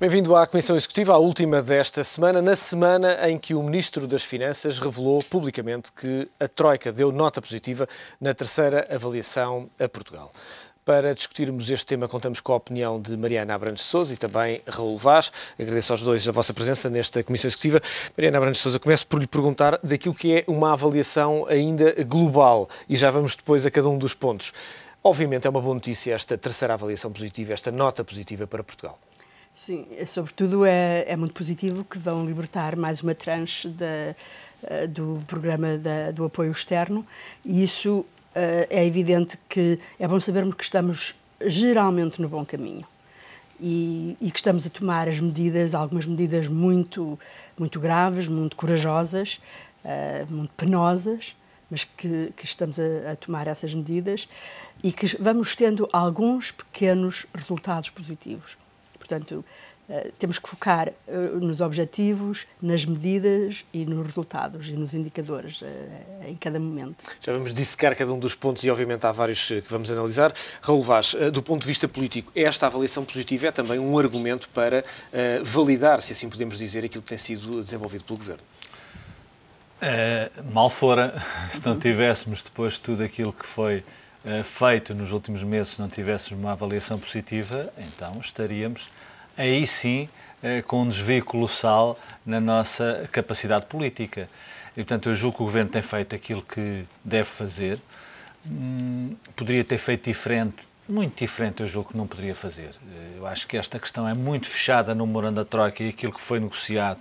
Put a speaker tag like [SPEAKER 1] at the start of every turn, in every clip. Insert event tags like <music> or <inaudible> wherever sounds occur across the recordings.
[SPEAKER 1] Bem-vindo à Comissão Executiva, à última desta semana, na semana em que o Ministro das Finanças revelou publicamente que a Troika deu nota positiva na terceira avaliação a Portugal. Para discutirmos este tema, contamos com a opinião de Mariana Abrantes Souza e também Raul Vaz. Agradeço aos dois a vossa presença nesta Comissão Executiva. Mariana Abrantes Souza, começo por lhe perguntar daquilo que é uma avaliação ainda global e já vamos depois a cada um dos pontos. Obviamente é uma boa notícia esta terceira avaliação positiva, esta nota positiva para Portugal.
[SPEAKER 2] Sim, é, sobretudo é, é muito positivo que vão libertar mais uma tranche da, eh, do programa da, do apoio externo e isso eh, é evidente que é bom sabermos que estamos geralmente no bom caminho. E, e, que estamos a tomar as medidas, algumas medidas muito, muito graves, muito corajosas, eh, muito penosas, mas que, que estamos a, a, tomar essas medidas e que vamos tendo alguns pequenos resultados positivos. Portanto, eh, temos que focar eh, nos objetivos, nas medidas e nos resultados e nos indicadores eh, em cada momento.
[SPEAKER 1] Já vamos dissecar cada um dos pontos e, obviamente, há vários que vamos analisar. Raul Vaz, do ponto de vista político, esta avaliação positiva é também um argumento para validar, se assim podemos dizer, aquilo que tem sido desenvolvido pelo Governo?
[SPEAKER 3] É, mal fora <laughs> se não tivéssemos depois tudo aquilo que foi eh, feito nos últimos meses não tivéssemos uma avaliação positiva, então estaríamos aí sim eh, com um desvio colossal na nossa capacidade política. E, portanto, eu julgo que o Governo tem feito aquilo que deve fazer. Hum, poderia ter feito diferente, muito diferente, eu julgo que não poderia fazer. Eh, eu acho que esta questão é muito fechada no Morando da Troika e aquilo que foi negociado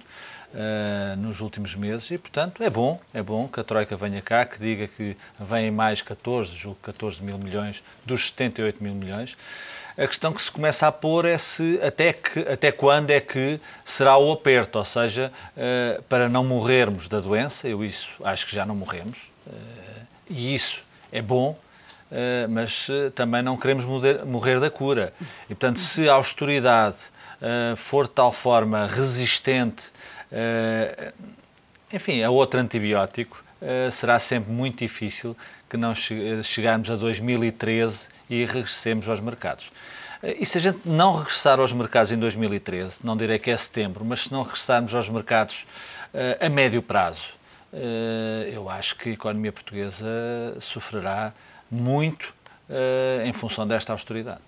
[SPEAKER 3] uh, nos últimos meses e, portanto, é bom, é bom que a Troika venha cá, que diga que vêm mais 14, julgo 14 mil milhões dos 78 mil milhões. A questão que se começa a pôr é se até, que, até quando é que será o aperto, ou seja, uh, para não morrermos da doença, eu isso acho que já não morremos, uh, e isso é bom, Uh, mas uh, também não queremos morrer, morrer, da cura. E, portanto, se a austeridade uh, for de tal forma resistente eh, enfim, a é outro antibiótico, eh, será sempre muito difícil que não eh, chegarmos a 2013 e regressemos aos mercados. E se a gente não regressar aos mercados em 2013, não direi que é setembro, mas se não regressarmos aos mercados a médio prazo, eu acho que a economia portuguesa sofrerá muito
[SPEAKER 1] em função desta austeridade.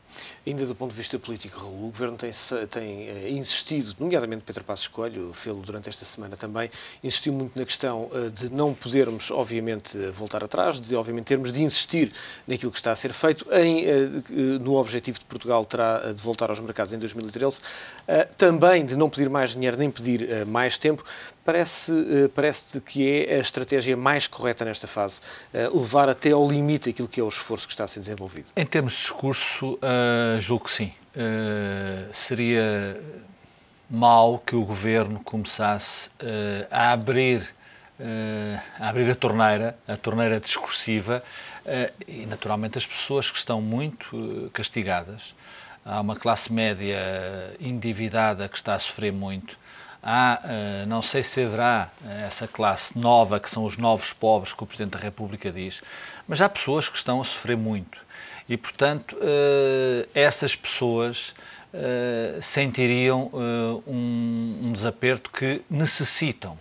[SPEAKER 1] Ainda do ponto de vista político, Raul, o Governo tem, tem eh, insistido, nomeadamente Pedro Passos Coelho, fê-lo durante esta semana também, insistiu muito na questão eh, de não podermos, obviamente, eh, voltar atrás, de, obviamente, termos de insistir naquilo que está a ser feito, em, no objetivo de Portugal terá de voltar aos mercados em 2013, também de não pedir mais dinheiro nem pedir mais tempo, parece, parece que é a estratégia mais correta nesta fase, levar até ao limite aquilo que é o esforço que está a ser desenvolvido.
[SPEAKER 3] Em termos de discurso, uh ah, julgo que sim. Uh, seria mal que o governo começasse uh, a abrir a abrir a torneira, a torneira discursiva e naturalmente as pessoas que estão muito castigadas. Há uma classe média endividada que está a sofrer muito. Há, não sei se haverá essa classe nova, que são os novos pobres, que o Presidente da República diz, mas há pessoas que estão a sofrer muito. E, portanto, eh, essas pessoas eh, sentiriam eh, um desaperto que necessitam.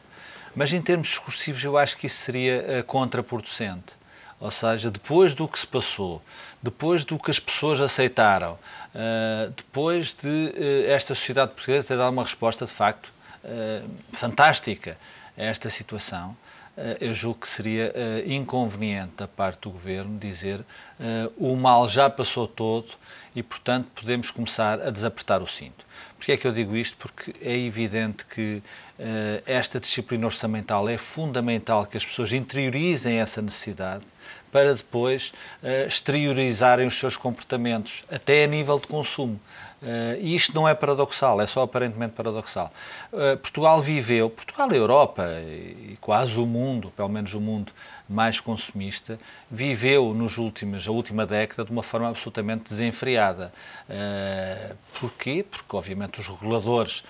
[SPEAKER 3] Mas em termos discursivos, eu acho que isso seria contraproducente. Ou seja, depois do que se passou, depois do que as pessoas aceitaram, depois de esta sociedade portuguesa ter dado uma resposta de facto fantástica a esta situação, eh, eu julgo que seria eh, inconveniente da parte do Governo dizer eh, o mal já passou todo e, portanto, podemos começar a desapertar o cinto. Porquê é que eu digo isto? Porque é evidente que esta disciplina orçamental é fundamental que as pessoas interiorizem essa necessidade para depois uh, exteriorizarem os seus comportamentos, até a nível de consumo. Uh, e isto não é paradoxal, é só aparentemente paradoxal. Uh, Portugal viveu, Portugal, e Europa e, quase o mundo, pelo menos o mundo mais consumista, viveu nos últimos, a última década de uma forma absolutamente desenfreada. Uh, porquê? Porque, obviamente, os reguladores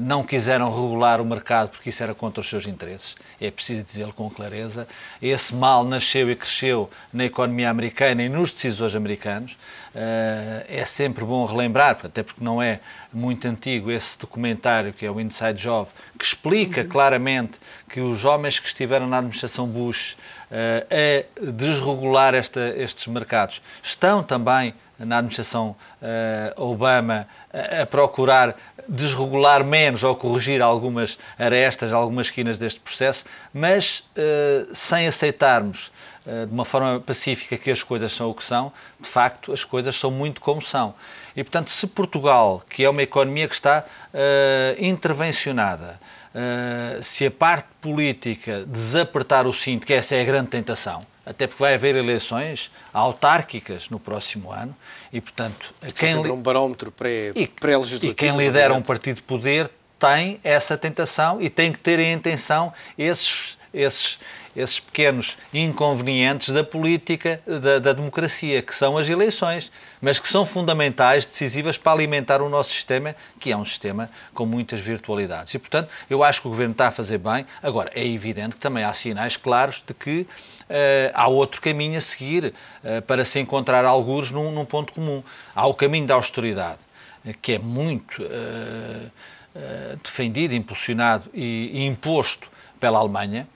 [SPEAKER 3] não quiseram regular o mercado porque isso era contra os seus interesses. É preciso dizê-lo com clareza. Esse mal nasceu e cresceu aconteceu na economia americana e nos decisores americanos. Eh, é sempre bom relembrar, até porque não é muito antigo, esse documentário que é o Inside Job, que explica uhum. claramente que os homens que estiveram na administração Bush eh, a desregular esta, estes mercados estão também na administração eh, Obama a procurar desregular menos ou corrigir algumas arestas, algumas esquinas deste processo, mas eh, sem aceitarmos eh, de uma forma pacífica que as coisas são o que são, de facto as coisas são muito como são. E portanto, se Portugal, que é uma economia que está uh, intervencionada, uh, se a parte política desapertar o cinto, que essa é a grande tentação, até porque vai haver eleições autárquicas no próximo ano e, portanto, quem li... um
[SPEAKER 1] barómetro pré, e, pré e quem lidera um
[SPEAKER 3] partido de poder tem essa tentação e tem que ter em atenção esses, esses, esses pequenos inconvenientes da política, da, da, democracia, que são as eleições, mas que são fundamentais, decisivas para alimentar o nosso sistema, que é um sistema com muitas virtualidades. E, portanto, eu acho que o Governo está a fazer bem. Agora, é evidente que também há sinais claros de que Uh, há outro caminho a seguir uh, para se encontrar alguns num, num, ponto comum. Há o caminho da austeridade, eh, que é muito uh, defendido, impulsionado e, e imposto pela Alemanha,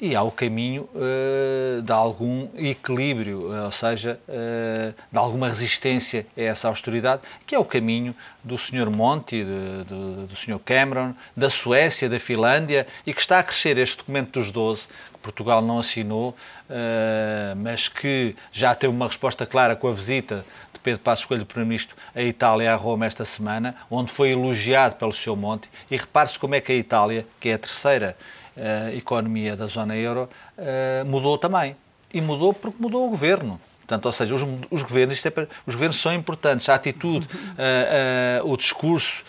[SPEAKER 3] e há o caminho uh, de algum equilíbrio, eh, ou seja, uh, de alguma resistência a essa austeridade, que é o caminho do Sr. Monti, de, do, do Sr. Cameron, da Suécia, da Finlândia, e que está a crescer este documento dos 12, que Portugal não assinou, uh, mas que já teve uma resposta clara com a visita de Pedro Passos Coelho, Primeiro-Ministro, à Itália, a Roma, esta semana, onde foi elogiado pelo Sr. Monti, e repare-se como é que a Itália, que é a terceira eh, economia da zona euro eh, mudou também. E mudou porque mudou o governo. Portanto, ou seja, os, os governos, é os governos são importantes. A atitude, <laughs> eh, o discurso,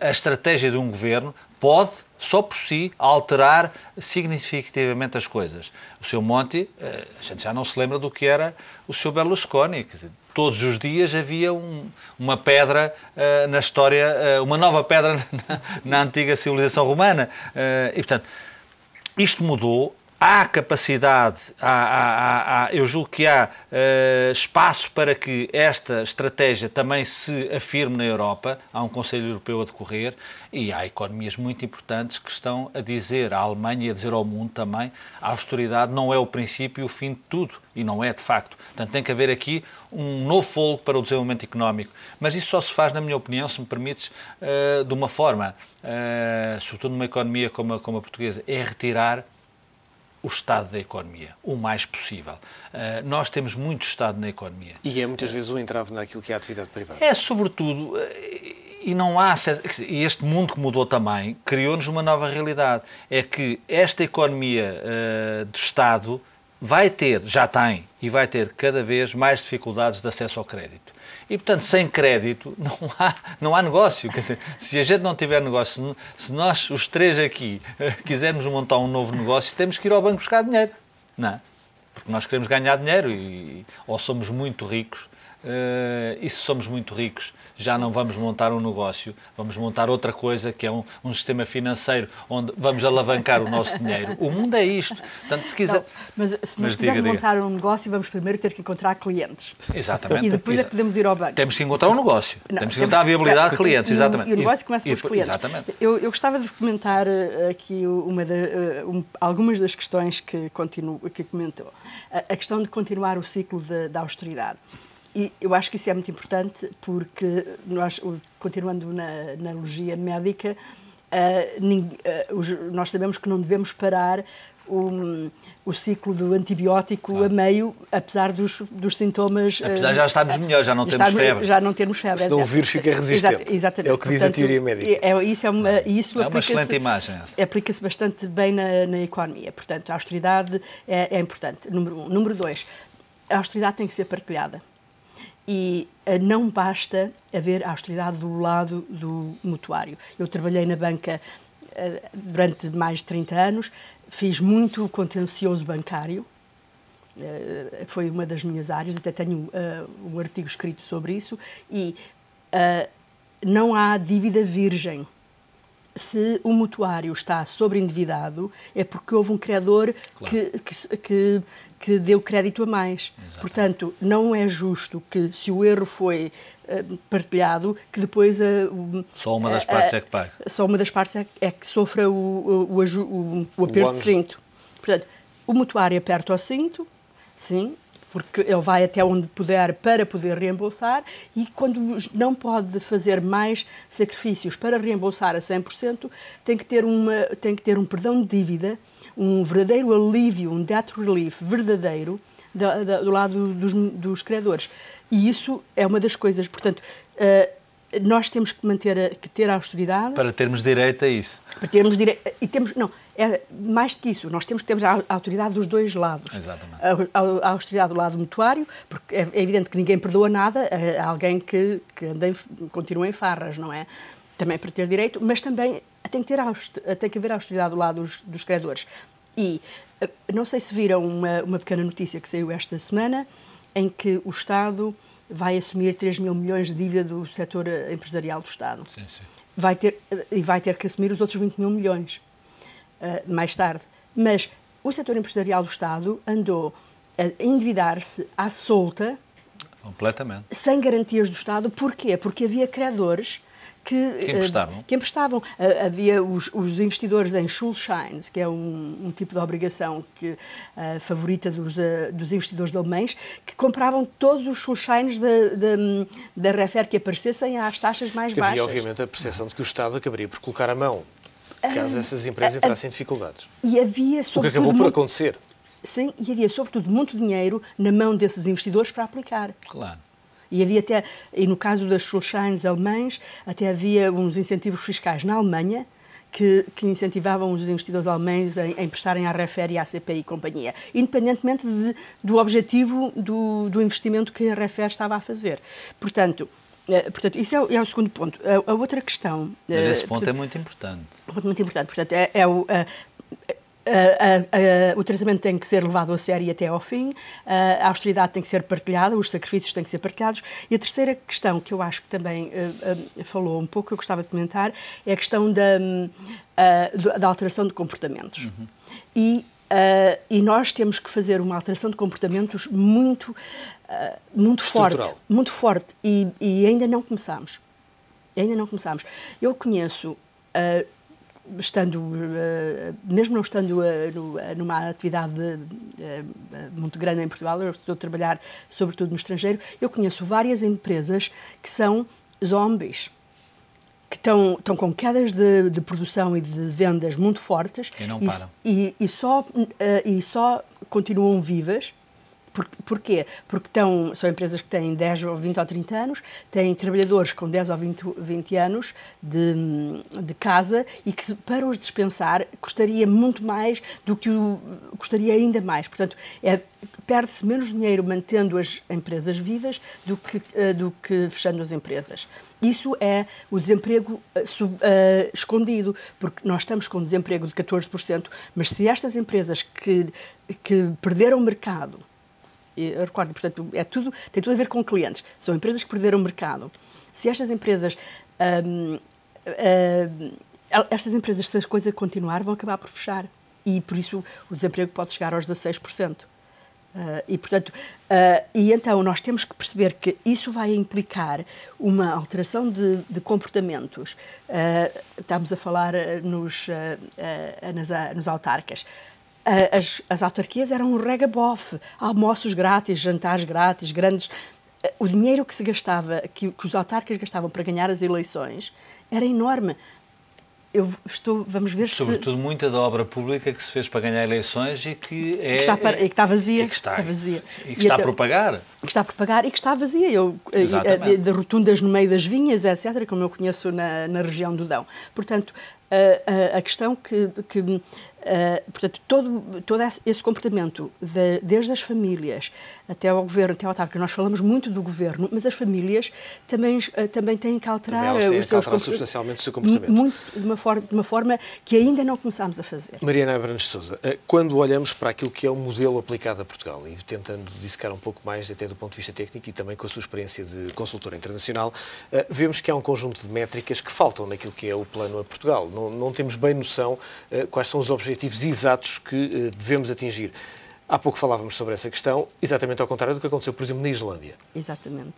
[SPEAKER 3] a estratégia de um governo pode só por si, a alterar significativamente as coisas. O seu Monti, eh, a gente já não se lembra do que era o seu Berlusconi, que todos os dias havia um, uma pedra uh, na história, uh, uma nova pedra <laughs> na, na antiga civilização romana. Uh, e, portanto, isto mudou há capacidade, há, há, há, eu julgo que há uh, espaço para que esta estratégia também se afirme na Europa. Há um Conselho Europeu a decorrer e há economias muito importantes que estão a dizer à Alemanha e a dizer ao mundo também a austeridade não é o princípio e o fim de tudo. E não é, de facto. Portanto, tem que haver aqui um novo fogo para o desenvolvimento económico. Mas isso só se faz, na minha opinião, se me permites, uh, de uma forma, uh, sobretudo numa economia como a, como a portuguesa, é retirar o estado da economia, o mais possível. Uh, nós
[SPEAKER 1] temos muito estado na economia. E é muitas vezes um entrave naquilo que é a atividade privada. É,
[SPEAKER 3] sobretudo, eh, e não há acesso. E este mundo que mudou também criou-nos uma nova realidade. É que esta economia uh, de Estado vai ter, já tem, e vai ter cada vez mais dificuldades de acesso ao crédito. E, portanto, sem crédito <laughs> não há, não há negócio. Dizer, se a gente não tiver negócio, se nós, os três aqui, eh, quisermos montar um novo negócio, temos que ir ao banco buscar dinheiro. Não. É? Porque nós queremos ganhar dinheiro e, ou somos muito ricos. Eh, e se somos muito ricos, já não vamos montar um negócio, vamos montar outra coisa que é um, um sistema financeiro onde vamos alavancar o nosso dinheiro. O
[SPEAKER 2] mundo é isto. Portanto, se quiser... Não, mas se nós quisermos montar um negócio, vamos primeiro ter que encontrar clientes.
[SPEAKER 3] Exatamente. E depois Exa... é que
[SPEAKER 2] podemos ir ao banco. Temos
[SPEAKER 3] que encontrar um negócio. Não, temos que encontrar a viabilidade de clientes, exatamente. E o negócio começa com os clientes. Exatamente.
[SPEAKER 2] Eu, eu gostava de comentar eh, aqui uma de, eh, um, algumas das questões que, continuo, que comentou. A, a questão de continuar o ciclo da austeridade e eu acho que isso é muito importante porque nós, continuando na analogia médica, uh, uh, os, nós sabemos que não devemos parar o, o ciclo do antibiótico claro. a meio, apesar dos, dos sintomas. Eh, apesar de já estarmos
[SPEAKER 1] melhor, já não temos febre. Já
[SPEAKER 2] não termos febre. Se o vírus fica resistente. exatamente. É o que diz a teoria médica. É, isso é uma, é? isso é uma excelente imagem. Aplica-se bastante bem na, na, economia. Portanto, a austeridade é, é importante, número um. Número dois, a austeridade tem que ser partilhada e eh, não basta haver a austeridade do lado do mutuário. Eu trabalhei na banca eh, durante mais de 30 anos, fiz muito contencioso bancário, eh, foi uma das minhas áreas, até tenho um artigo escrito sobre isso, e não há dívida virgem se o mutuário está sobreendividado, é porque houve um credor claro. que, que, que, deu crédito a mais. Exatamente. Portanto, não é justo que, se o erro foi uh, partilhado, que depois... Uh, só uma das uh, partes eh, é que paga. Só uma das partes é, é que sofra o, o, o, o aperto de cinto. Portanto, o mutuário aperta o cinto, sim, porque ele vai até onde puder para poder reembolsar e quando não pode fazer mais sacrifícios para reembolsar a 100%, tem que ter, uma, tem que ter um perdão de dívida, um verdadeiro alívio, um debt relief verdadeiro da, da, do lado dos, dos credores. E isso é uma das coisas, portanto... Uh, nós temos que manter a, que ter a austeridade para
[SPEAKER 3] termos direito a isso.
[SPEAKER 2] Para termos direito e temos não é mais que isso nós temos que ter a autoridade dos dois lados. Exatamente. A, a, austeridade do lado mutuário porque é, é evidente que ninguém perdoa nada a, a alguém que que anda em, continua em farras não é também para ter direito mas também tem que ter tem que haver a austeridade do lado dos, dos credores e eh, não sei se viram uma, uma pequena notícia que saiu esta semana em que o Estado vai assumir 3 mil milhões de dívida do setor eh, empresarial do Estado. Sim, sim. Vai ter, eh, e vai ter que assumir os outros 20 mil milhões uh, mais tarde. Mas o setor empresarial do Estado andou a endividar-se à solta.
[SPEAKER 3] Completamente.
[SPEAKER 2] Sem garantias do Estado. Porquê? Porque havia credores que, que eh, emprestavam. Que emprestavam. Havia os, os, investidores em Schuldscheins, que é um, um tipo de obrigação que, uh, favorita dos, uh, dos investidores alemães, que compravam todos os Schuldscheins da Refer que aparecessem às taxas mais que baixas. Havia,
[SPEAKER 1] obviamente, a percepção de que o Estado acabaria por colocar a mão
[SPEAKER 2] caso ah, essas empresas ah, ah, entrassem em dificuldades. E havia, o que acabou por acontecer. Sim, e havia, sobretudo, muito dinheiro na mão desses investidores para aplicar. Claro. E havia até, e no caso das Schulscheins alemães, até havia uns incentivos fiscais na Alemanha, que, que, incentivavam os investidores alemães a, emprestarem à Refere e à CPI e companhia, independentemente de, do objetivo do, do, investimento que a Refere estava a fazer. Portanto, eh, portanto isso é, é, o segundo ponto. A, a outra questão... Mas esse eh, ponto é portanto, é muito importante. Muito, importante. Portanto, é, é o... Eh, Uh, uh, o tratamento tem que ser levado a sério e até ao fim, a austeridade tem que ser partilhada, os sacrifícios têm que ser partilhados. E a terceira questão, que eu acho que também eh, eh, falou um pouco, eu gostava de comentar, é a questão da, eh, da alteração de comportamentos. Uhum. E, e nós temos que fazer uma alteração de comportamentos muito, muito forte, muito forte, e, e ainda não começamos. Ainda não começamos. Eu conheço estando, eh, mesmo não estando eh, eh, numa atividade muito grande em Portugal, eu estou a trabalhar sobretudo no estrangeiro, eu conheço várias empresas que são zombies que estão, estão com quedas de, de, produção e de vendas muito fortes e, não param. e, e, e só, e só continuam vivas por, porquê? Porque são empresas que têm 10 ou 20 ou 30 anos, têm trabalhadores com 10 ou 20, 20 anos de, de casa e que, para os dispensar, custaria muito mais do que o. custaria ainda mais. Portanto, é, perde-se menos dinheiro mantendo as empresas vivas do que, eh, do que fechando as empresas. Isso é o desemprego eh, sub, uh, eh, escondido, porque nós estamos com um desemprego de 14%, mas se estas empresas que, que perderam mercado recordo portanto, é tudo, tem tudo a ver com clientes. São empresas que perderam o mercado. Se estas empresas. Hum, hum, hum, estas empresas, se as coisas continuar, vão acabar por fechar. E por isso o desemprego pode chegar aos 16%. Uh, eh, e portanto uh, e então nós temos que perceber que isso vai implicar uma alteração de, de comportamentos uh, estamos a falar nos nas, ah, nos autarcas as, as autarquias eram um regabof, almoços grátis, jantares grátis, grandes. O dinheiro que se gastava, que, que os autarcas gastavam para ganhar as eleições, era enorme. Eu estou, vamos ver Sobretudo
[SPEAKER 3] se... muita da obra pública que se fez para ganhar eleições e que, é, que, está, para, e que está vazia. E que está, está vazia. E que está a propagar.
[SPEAKER 2] Que está a propagar e que está vazia. Eu, de, eh, eh, de, rotundas no meio das vinhas, etc., como eu conheço na, na região do Dão. Portanto, a, eh, a, a questão que, que ah, portanto, todo, todo esse comportamento, de, desde as famílias até ao governo, até ao que nós falamos muito do governo, mas as famílias também, ah, também têm que alterar também têm os que alterar substancialmente o seu comportamento. Muito, de, uma forma, de uma forma que ainda não começámos a fazer.
[SPEAKER 1] Mariana Abrantes Souza, ah, quando olhamos para aquilo que é o modelo aplicado a Portugal e tentando dissecar um pouco mais, até do ponto de vista técnico e também com a sua experiência de consultora internacional, vemos que há um conjunto de métricas que faltam naquilo que é o plano a Portugal. Não, não temos bem noção quais são os objetivos objetivos exatos que eh, devemos atingir. Há pouco falávamos sobre essa questão, exatamente ao contrário do que aconteceu, por exemplo, na Islândia.
[SPEAKER 2] Exatamente.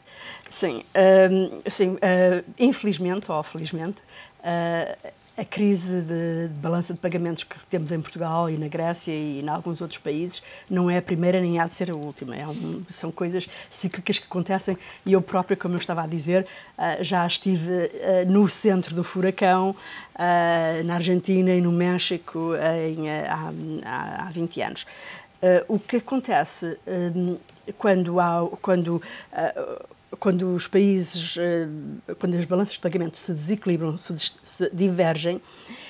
[SPEAKER 2] Sim, uh, sim uh, infelizmente ou felizmente, uh, a crise de, de, balança de pagamentos que temos em Portugal e na Grécia e em alguns outros países não é a primeira nem há de ser a última. É um, são coisas cíclicas que acontecem e eu própria, como eu estava a dizer, uh, já estive uh, ah, no centro do furacão, uh, na Argentina e no México em, há, há, há 20 anos. o que acontece quando, há, quando quando os países, eh, quando as balanças de pagamento se desequilibram, se, se divergem,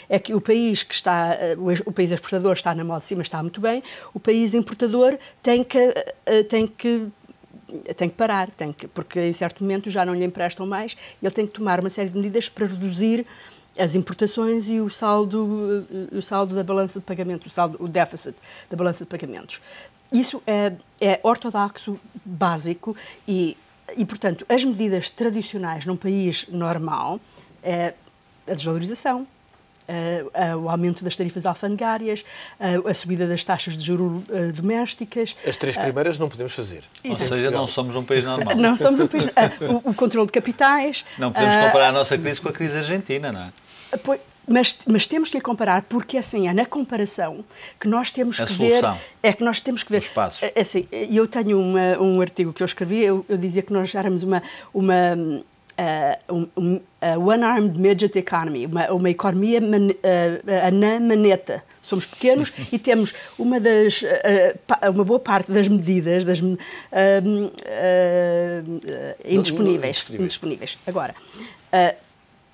[SPEAKER 2] é que o país que está, eh, o, país exportador está na mão de cima, está muito bem, o país importador tem que, eh, tem que tem que parar, tem que, porque em certo momento já não lhe emprestam mais e ele tem que tomar uma série de medidas para reduzir as importações e o saldo, o saldo da balança de pagamento, o, saldo, o déficit da balança de pagamentos. Isso é, é ortodoxo, básico e e, portanto, as medidas tradicionais num país normal é a desvalorização, é, é, o aumento das tarifas alfandegárias, é, a subida das taxas de juros domésticas. As três primeiras
[SPEAKER 1] não podemos fazer.
[SPEAKER 3] Ou seja, não somos um país normal. Não somos um país. <laughs> o,
[SPEAKER 2] o controle de capitais.
[SPEAKER 3] Não podemos comparar a nossa crise com a crise argentina, não é?
[SPEAKER 2] Pois, mas, mas, temos que a comparar porque assim é na comparação que nós temos a que solução. ver é que nós temos que ver espaços é, assim eu tenho uma, um artigo que eu escrevi eu, eu dizia que nós éramos uma uma uh, um, uh, one armed midget economy uma, uma economia man, uh, anã maneta somos pequenos <laughs> e temos uma das ah, uma boa parte das medidas das uh, indisponíveis, indisponíveis agora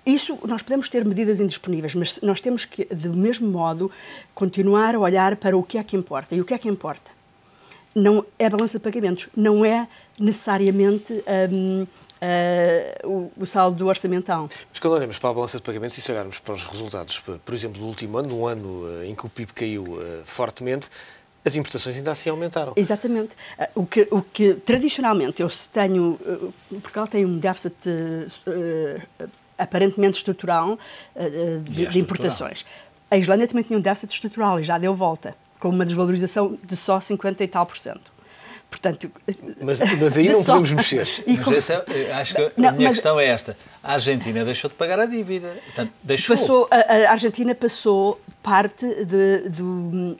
[SPEAKER 2] isso, nós podemos ter medidas indisponíveis, mas nós temos que, de mesmo modo, continuar a olhar para o que é que importa. E o que é que importa? Não é a balança de pagamentos, não é necessariamente um, Uh, eh, o, o, saldo orçamental.
[SPEAKER 1] Mas quando olhamos para a balança de pagamentos e se olharmos para os resultados, por exemplo, do último ano, no ano eh, em que o PIB caiu uh, fortemente, as importações ainda assim aumentaram.
[SPEAKER 2] Exatamente. o,
[SPEAKER 1] que, o que
[SPEAKER 2] tradicionalmente eu tenho. Portugal tem um déficit aparentemente estrutural de, eh, eh, é de estrutural. importações. A Islândia também tinha um déficit estrutural e já deu volta, com uma desvalorização de só 50 e tal por cento. Portanto, mas, mas aí não podemos
[SPEAKER 3] mexer. Mas essa, acho que não, a minha mas... questão é esta. A Argentina deixou de pagar a dívida. Portanto, deixou. Passou,
[SPEAKER 2] a, Argentina passou parte de, do,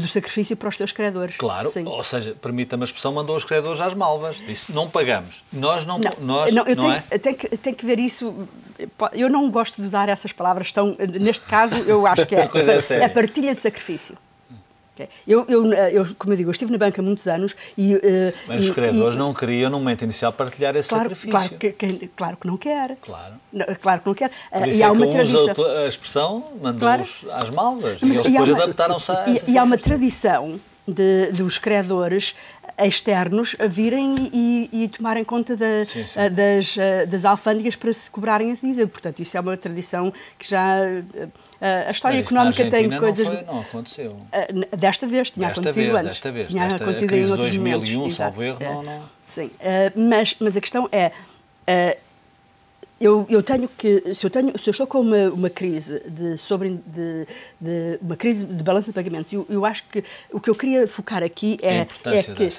[SPEAKER 2] do sacrifício para os seus credores. Claro, Sim. ou
[SPEAKER 3] seja, permita-me a expressão, mandou os credores às malvas. Disse, não pagamos. Nós não... não nós, não, eu não tenho,
[SPEAKER 2] é? tenho, que, tenho que ver isso... Eu não gosto de usar essas palavras tão... Neste caso, eu acho que é, <laughs> é, partilha de sacrifício. É, eu, eu, eh, eu, como eu digo, eu estive na banca muitos anos e... Eh, Mas os credores não
[SPEAKER 3] queriam, no momento inicial, partilhar esse claro, sacrifício.
[SPEAKER 2] Claro que, que, claro que não quer. Claro. Não, eh, claro que não quer. Por isso e há é uma tradição...
[SPEAKER 3] a expressão mandou-os claro. às malvas Mas, e eles depois adaptaram-se a... E,
[SPEAKER 2] e há uma tradição de, dos credores externos a virem e, e, e tomarem conta da, sim, sim. Das, das alfândegas para se cobrarem a dívida. Portanto, isso é uma tradição que já ah, a história Mas económica tem coisas. Não, foi, não aconteceu. Ah, desta vez tinha desta acontecido vez, antes. Desta vez, tinha desta acontecido em outros 2001, momentos. Salvo erro, não, é. não. Sim, ah, mas, mas a questão é. Eu, eu, tenho que se eu tenho se eu estou com uma, uma crise de sobre de, de, uma crise de balança de pagamentos eu, eu acho que o que eu queria focar aqui é é que,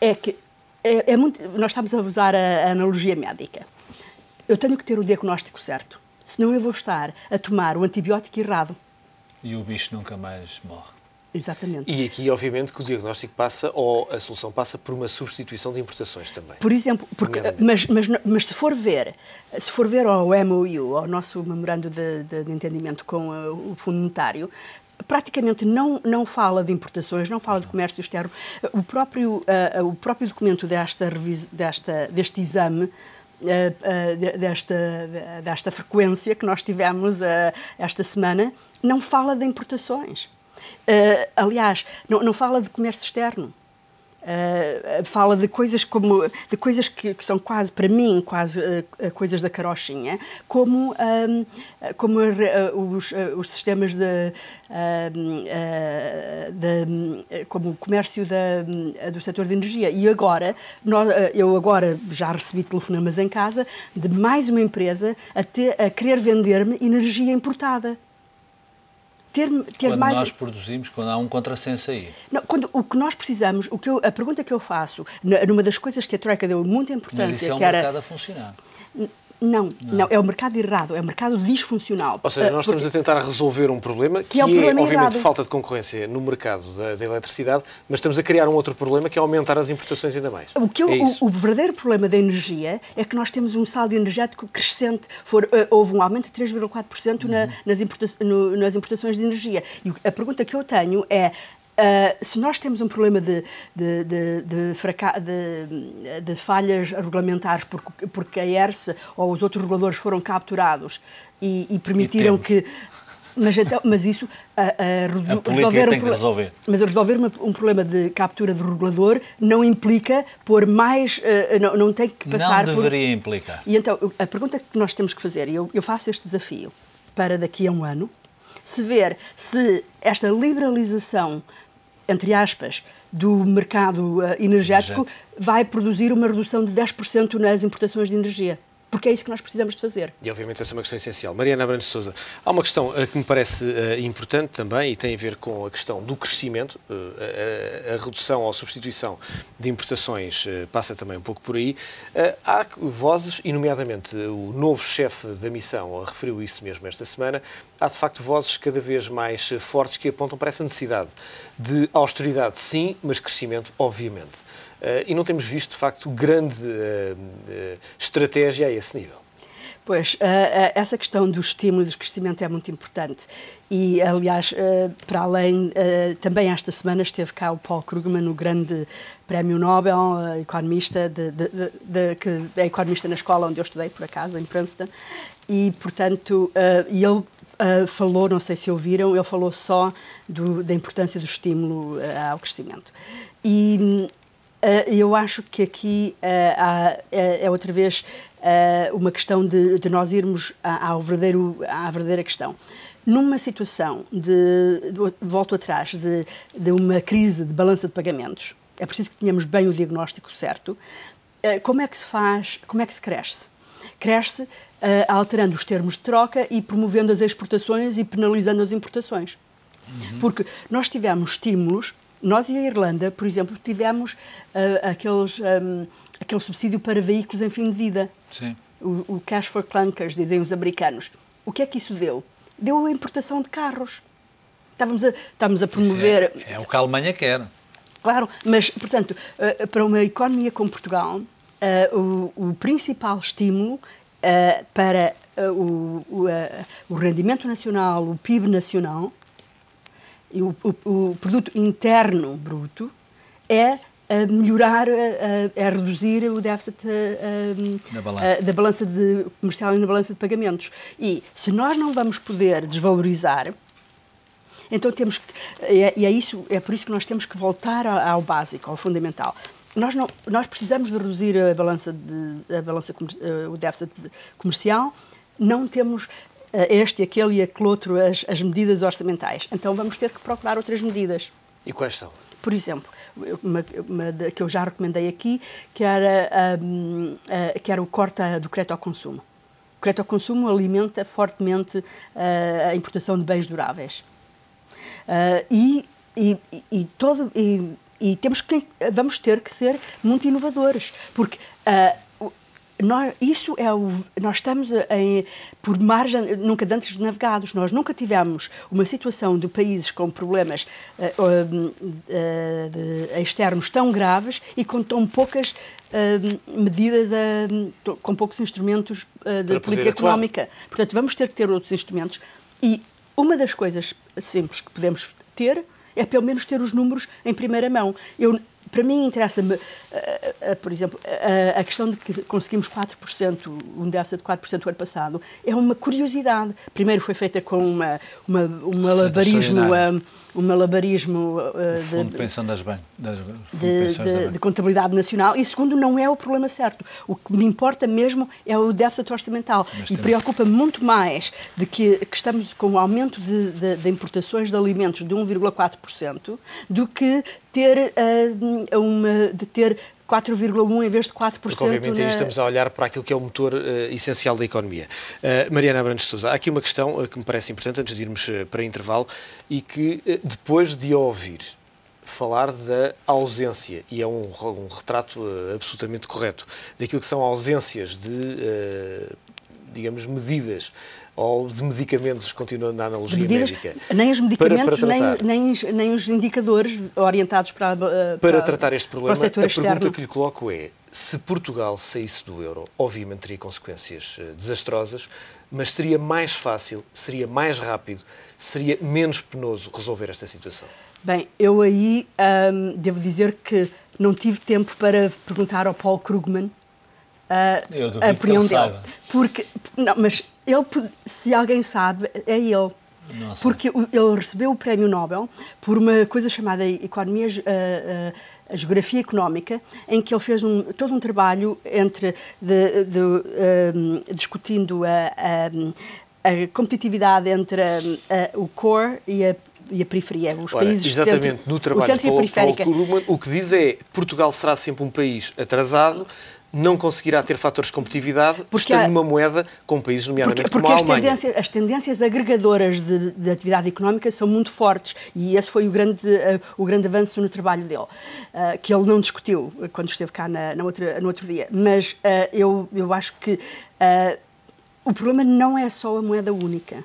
[SPEAKER 2] é que é, é muito nós estamos a usar a, a analogia médica eu tenho que ter o diagnóstico certo senão eu vou estar a tomar o antibiótico errado.
[SPEAKER 3] E o bicho
[SPEAKER 1] nunca mais morre.
[SPEAKER 2] Exatamente. E aqui,
[SPEAKER 1] obviamente, que o diagnóstico passa, ou a solução passa, por uma substituição de importações também. Por exemplo,
[SPEAKER 2] porque, mas, mas, mas, se for ver, se for ver ao MOU, ao nosso memorando de, de, de entendimento com eh, o Fundo Monetário, praticamente não, não fala de importações, não fala de comércio externo. O próprio, uh, o próprio documento desta, desta, deste exame eh, eh, desta, desta frequência que nós tivemos eh, esta semana, não fala de importações. aliás, não, não fala de comércio externo eh, eh, fala de coisas como de coisas que, que são quase para mim quase uh, coisas da carochinha como ehm, como uh, os, os sistemas de, ehm, de, como o comércio da, do setor de energia e agora nós, eu agora já recebi telefonemas em casa de mais uma empresa a, ter, a querer vender-me energia importada ter, ter quando mais... nós
[SPEAKER 3] produzimos, quando há um contrassenso aí.
[SPEAKER 2] Não, quando, o que nós precisamos, o que eu, a pergunta que eu faço, numa das coisas que a Troika deu muita importância, que era... o mercado a funcionar. Não, não, não, é o mercado errado, é o mercado disfuncional. Ou seja, ah, nós estamos a
[SPEAKER 1] tentar resolver um problema que, é que é, problema é, obviamente, errado. falta de concorrência no mercado da, da, eletricidade, mas estamos a criar um outro problema que é aumentar as importações ainda mais. O, que é o, o,
[SPEAKER 2] verdadeiro problema da energia é que nós temos um saldo energético crescente. For, uh, houve um aumento de 3,4% uhum. na, nas, importa, nas importações de energia. E a pergunta que eu tenho é Uh, se nós temos um problema de, de, de, de, de falhas regulamentares porque, porque a ERSE ou os outros reguladores foram capturados e, e permitiram e que. Mas, então, mas isso ah, ah, a, a, a resolver, um, resolver, Mas resolver um problema de captura do regulador não implica pôr mais. Uh, não, não tem que passar. Não deveria por... implicar. E então, a pergunta que nós temos que fazer, e eu, eu faço este desafio para daqui a um ano, se ver se esta liberalização, entre aspas, do mercado uh, energético vai produzir uma redução de 10% nas importações de energia porque é isso que nós precisamos de fazer.
[SPEAKER 1] E obviamente essa é uma questão essencial. Mariana Abrantes Souza, há uma questão eh, que me parece eh, importante também e tem a ver com a questão do crescimento, eh, a, a, redução ou substituição de importações passa também um pouco por aí. há vozes, e nomeadamente o novo chefe da missão referiu isso mesmo esta semana, há de facto vozes cada vez mais fortes que apontam para essa necessidade de austeridade, sim, mas crescimento, obviamente. Eh, e não temos visto, de facto, grande eh, eh, estratégia a esse nível.
[SPEAKER 2] Pois, essa questão do estímulo de crescimento é muito importante. E, aliás, para além, também esta semana esteve cá o Paul Krugman, o grande prémio Nobel, economista, de, de, de, que é economista na escola onde eu estudei, por acaso, em Princeton. E, portanto, ele falou, não sei se ouviram, ele falou só do, da importância do estímulo ao crescimento. E, hum, ah, eu acho que aqui ah, há, ah, é outra vez uma questão de, de nós irmos ao verdadeiro, à verdadeira questão numa situação de, de, volto atrás, de, de uma crise de balança de pagamentos, é preciso que tenhamos bem o diagnóstico certo. Como é que se faz, como é que se cresce? Cresce uh, alterando os termos de troca e promovendo as exportações e penalizando as importações. Uhum. Porque nós tivemos estímulos nós e a Irlanda, por exemplo, tivemos uh, aqueles, um, ah, aquele subsídio para veículos em fim de vida. Sim. O, o cash for clunkers, dizem os americanos. O que é que isso deu? Deu a importação de carros. Estávamos a, estávamos a é- promover.
[SPEAKER 3] É, é, o que a Alemanha quer.
[SPEAKER 2] Claro, mas, portanto, uh, para uma economia como Portugal, uh, o, o, principal estímulo para o, o rendimento nacional, o PIB nacional, e o, o, o produto interno bruto é a melhorar, é reduzir o déficit eh, ehm, eh, da balança de, comercial e na balança de pagamentos. E se nós não vamos poder desvalorizar, então temos que, é, é, isso, é por isso que nós temos que voltar ao, básico, ao fundamental. Nós, não, nós precisamos de reduzir a balança de, a balança, eh, o déficit comercial, não temos este, aquele e aquele outro, as, as medidas orçamentais. Então vamos ter que procurar outras medidas. E quais são? Por exemplo, uma, uma que eu já recomendei aqui, que era, um, que era o corte do crédito ao consumo. O crédito ao consumo alimenta fortemente uh, a importação de bens duráveis. Uh, e, e, e, todo, e, e, temos que, vamos ter que ser muito inovadores, porque uh, nós, isso é o, nós estamos em, por margem nunca de antes navegados. Nós nunca tivemos uma situação de países com problemas uh, uh, de, eh, externos tão graves e com tão poucas uh, medidas, com poucos instrumentos de política económica. Portanto, vamos ter que ter outros instrumentos. E uma das coisas simples que podemos ter é pelo menos ter os números em primeira mão. Eu, para mim interessa-me, eh, eh, por exemplo, eh, a questão de que conseguimos 4%, um déficit de 4% o ano passado, é uma curiosidade. Primeiro foi feita com uma, uma, um malabarismo, um, malabarismo uh, fundo de,
[SPEAKER 3] pensão das bancas, das, de, de, de,
[SPEAKER 2] contabilidade nacional e segundo, não é o problema certo. O que me importa mesmo é o déficit orçamental Mas e preocupa me muito mais de que, que estamos com o um aumento de, de, de importações de alimentos de 1,4% do que ter, uh, uma, de ter 4,1 em vez de 4%. Porque, obviamente, na... aí estamos
[SPEAKER 1] a olhar para aquilo que é o motor uh, essencial da economia. Uh, Mariana Abrantes Souza, há aqui uma questão uh, que me parece importante antes de irmos para intervalo e que, depois de ouvir falar da ausência, e é um, um retrato absolutamente correto, daquilo que são ausências de digamos, medidas ou de medicamentos, continuando na analogia medidas, médica. Nem os medicamentos, para, para
[SPEAKER 2] nem, nem, nem, os indicadores orientados para, eh, para, para tratar este problema, para a pergunta que
[SPEAKER 1] lhe coloco é: se Portugal saísse do euro, obviamente teria consequências eh, desastrosas, mas seria mais fácil, seria mais rápido, seria menos penoso resolver esta situação?
[SPEAKER 2] Bem, eu aí hum, devo dizer que não tive tempo para perguntar ao Paul Krugman ah, a opinião dele. Porque, não, mas ele, se alguém sabe, é ele. Nossa. Porque ele recebeu o Prémio Nobel por uma coisa chamada Economia. Uh, uh, a geografia económica, em que ele fez um, todo um trabalho entre de, de, ah, discutindo a, a, a, competitividade entre a, ah, o core e a e a periferia, os Ora, países exatamente, centro, no trabalho o periférica.
[SPEAKER 1] Paulo o que diz é Portugal será sempre um país atrasado, não conseguirá ter fatores de competitividade porque estando há, numa moeda com países, nomeadamente porque, porque como a Alemanha. Porque
[SPEAKER 2] tendência, as tendências agregadoras de, de, atividade económica são muito fortes e esse foi o grande, uh, o grande avanço no trabalho dele, uh, que ele não discutiu eh, quando esteve cá na, na outra, no outro dia. Mas uh, eu, eu acho que o problema não é só a moeda única.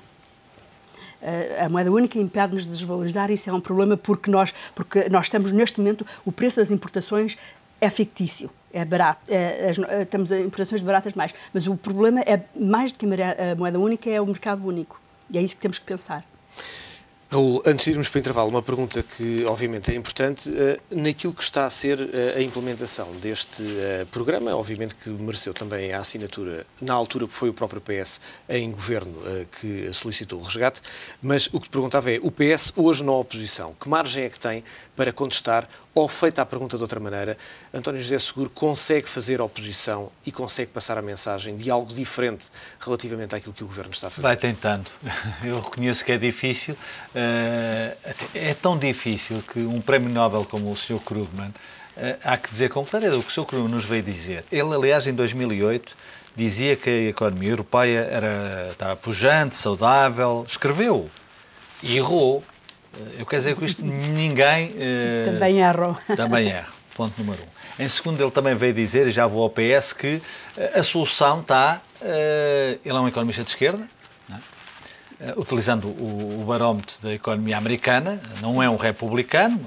[SPEAKER 2] Eh, a moeda única impede-nos de desvalorizar, isso é um problema porque nós, porque nós estamos neste momento, o preço das importações é fictício, é barato, é, é, temos importações baratas mais, mas o problema é mais do que a moeda única, é o mercado único. E é isso que temos que pensar.
[SPEAKER 1] Raul, antes de irmos para o intervalo, uma pergunta que obviamente é importante. Eh, naquilo que está a ser eh, a implementação deste eh, programa, obviamente que mereceu também a assinatura, na altura que foi o próprio PS em governo que solicitou o resgate, mas o que te perguntava é: o PS hoje na oposição, que margem é que tem para contestar ou feita a pergunta de outra maneira, António José Seguro consegue fazer oposição e consegue passar a mensagem de algo diferente relativamente àquilo que o Governo está a fazer? Vai tentando.
[SPEAKER 3] <laughs> Eu reconheço que é difícil. Eh, é tão difícil que um prémio Nobel como o Sr. Krugman, eh, há que dizer com clareza o que o Sr. Krugman nos veio dizer. Ele, aliás, em 2008, dizia que a economia europeia era, estava pujante, saudável. Escreveu. E errou eh, eu quero dizer com isto, ninguém... Uh, também erro. <laughs> Também erro, ponto número um. Em segundo, ele também veio dizer, e já vou ao PS, que eh, a solução está... Uh, ele é um economista de esquerda, uh, utilizando o, o, barómetro da economia americana, não é um republicano,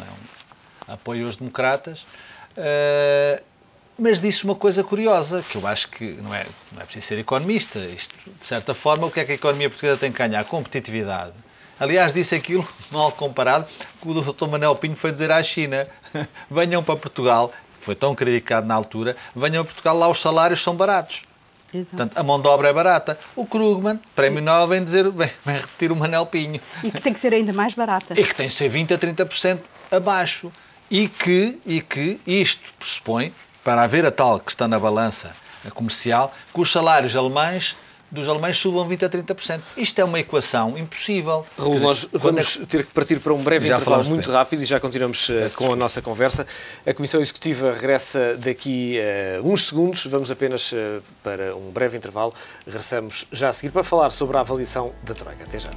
[SPEAKER 3] é um apoio aos democratas, mas disse uma coisa curiosa, que eu acho que não é, não é preciso ser economista. Isto, de certa forma, o que é que a economia portuguesa tem que ganhar? Competitividade Aliás, disse aquilo, mal <laughs> comparado, que o Dr. Manuel Pinho foi dizer à China: <laughs> venham para Portugal, foi tão criticado na altura, venham a Portugal, lá os salários são baratos. Exato. Portanto, a mão de obra é barata. O Krugman, Prémio Nobel, vem, dizer, <laughs> vem, vem repetir o Manel Pinho. E que tem que ser ainda mais barata. E que tem que ser 20% a 30% abaixo. E que, e que isto pressupõe, para haver a tal que está na balança comercial, que os salários alemães dos alemães subam 20% a 30%. Isto é uma equação impossível. Raul, dizer, nós vamos é ter que partir para um breve já intervalo muito bem.
[SPEAKER 1] rápido e já continuamos uh, com a nossa conversa. A Comissão Executiva regressa daqui a uh, eh, uns segundos, vamos apenas uh, para um breve intervalo. Regressamos já a seguir para falar sobre a avaliação da Troika. Até já.